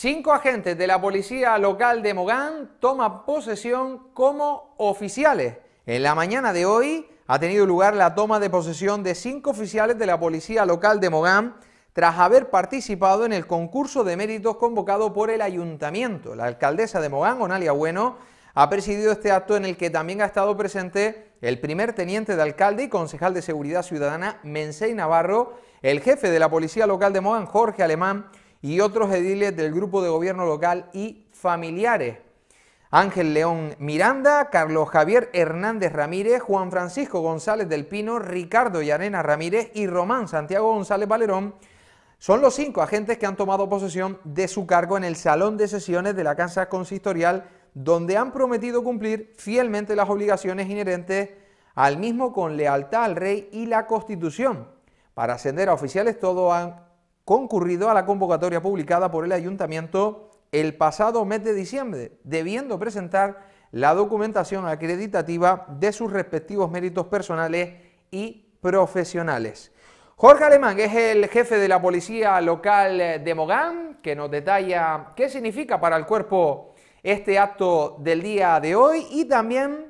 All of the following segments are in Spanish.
Cinco agentes de la policía local de Mogán toman posesión como oficiales. En la mañana de hoy ha tenido lugar la toma de posesión de cinco oficiales de la policía local de Mogán tras haber participado en el concurso de méritos convocado por el ayuntamiento. La alcaldesa de Mogán, Onalia Bueno, ha presidido este acto en el que también ha estado presente el primer teniente de alcalde y concejal de Seguridad Ciudadana, Mensei Navarro, el jefe de la Policía Local de Mogán, Jorge Alemán, y otros ediles del grupo de gobierno local y familiares. Ángel León Miranda, Carlos Javier Hernández Ramírez, Juan Francisco González del Pino, Ricardo Yarena Ramírez y Román Santiago González Valerón son los cinco agentes que han tomado posesión de su cargo en el salón de sesiones de la Casa Consistorial, donde han prometido cumplir fielmente las obligaciones inherentes al mismo con lealtad al rey y la Constitución. Para ascender a oficiales todo han, concurrido a la convocatoria publicada por el ayuntamiento el pasado mes de diciembre, debiendo presentar la documentación acreditativa de sus respectivos méritos personales y profesionales. Jorge Alemán que es el jefe de la policía local de Mogán, que nos detalla qué significa para el cuerpo este acto del día de hoy y también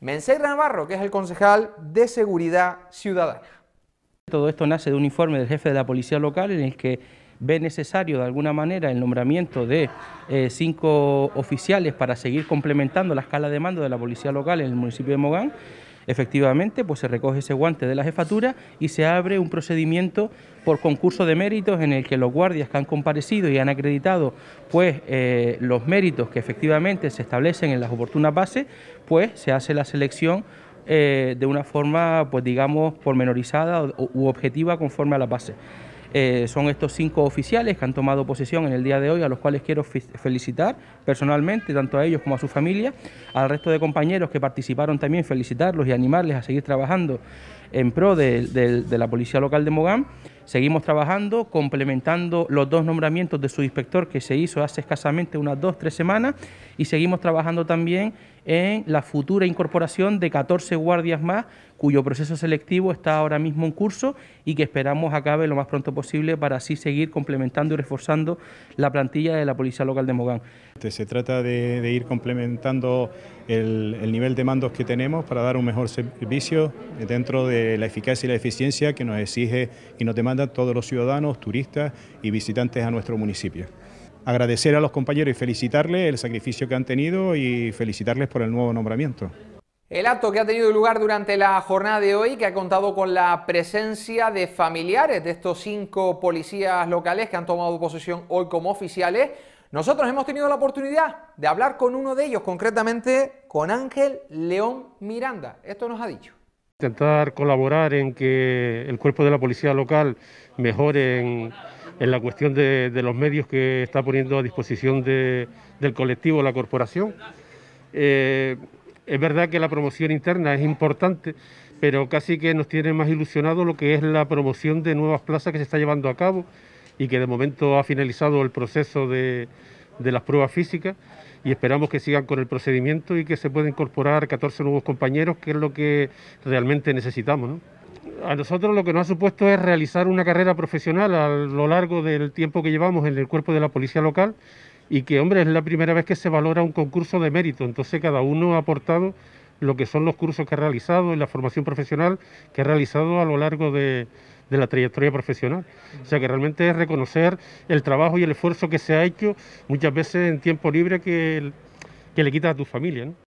Mencé Navarro, que es el concejal de Seguridad Ciudadana. Todo esto nace de un informe del jefe de la policía local en el que ve necesario de alguna manera el nombramiento de eh, cinco oficiales para seguir complementando la escala de mando de la policía local en el municipio de Mogán. Efectivamente, pues se recoge ese guante de la jefatura y se abre un procedimiento por concurso de méritos en el que los guardias que han comparecido y han acreditado pues eh, los méritos que efectivamente se establecen en las oportunas bases, pues se hace la selección eh, de una forma, pues digamos, pormenorizada u, objetiva conforme a la base. Eh, son estos cinco oficiales que han tomado posesión en el día de hoy, a los cuales quiero felicitar personalmente, tanto a ellos como a su familia, al resto de compañeros que participaron también, felicitarlos y animarles a seguir trabajando en pro de, la Policía Local de Mogán. Seguimos trabajando, complementando los dos nombramientos de su inspector que se hizo hace escasamente unas dos, tres semanas y seguimos trabajando también en la futura incorporación de 14 guardias más, cuyo proceso selectivo está ahora mismo en curso y que esperamos acabe lo más pronto posible para así seguir complementando y reforzando la plantilla de la Policía Local de Mogán. Este, se trata de, ir complementando el, el, nivel de mandos que tenemos para dar un mejor servicio dentro de la eficacia y la eficiencia que nos exige y nos demandan todos los ciudadanos, turistas y visitantes a nuestro municipio agradecer a los compañeros y felicitarles el sacrificio que han tenido y felicitarles por el nuevo nombramiento. El acto que ha tenido lugar durante la jornada de hoy, que ha contado con la presencia de familiares de estos cinco policías locales que han tomado posesión hoy como oficiales, nosotros hemos tenido la oportunidad de hablar con uno de ellos, concretamente con Ángel León Miranda. Esto nos ha dicho intentar colaborar en que el cuerpo de la policía local mejore en, en la cuestión de, los medios que está poniendo a disposición del colectivo la corporación. Eh, es verdad que la promoción interna es importante, pero casi que nos tiene más ilusionado lo que es la promoción de nuevas plazas que se está llevando a cabo y que de momento ha finalizado el proceso de, las pruebas físicas y esperamos que sigan con el procedimiento y que se pueda incorporar 14 nuevos compañeros, que es lo que realmente necesitamos. ¿no? a nosotros lo que nos ha supuesto es realizar una carrera profesional a lo largo del tiempo que llevamos en el cuerpo de la policía local y que, hombre, es la primera vez que se valora un concurso de mérito. Entonces cada uno ha aportado lo que son los cursos que ha realizado y la formación profesional que ha realizado a lo largo de, la trayectoria profesional. O sea que realmente es reconocer el trabajo y el esfuerzo que se ha hecho muchas veces en tiempo libre que, que le quita a tu familia. ¿no?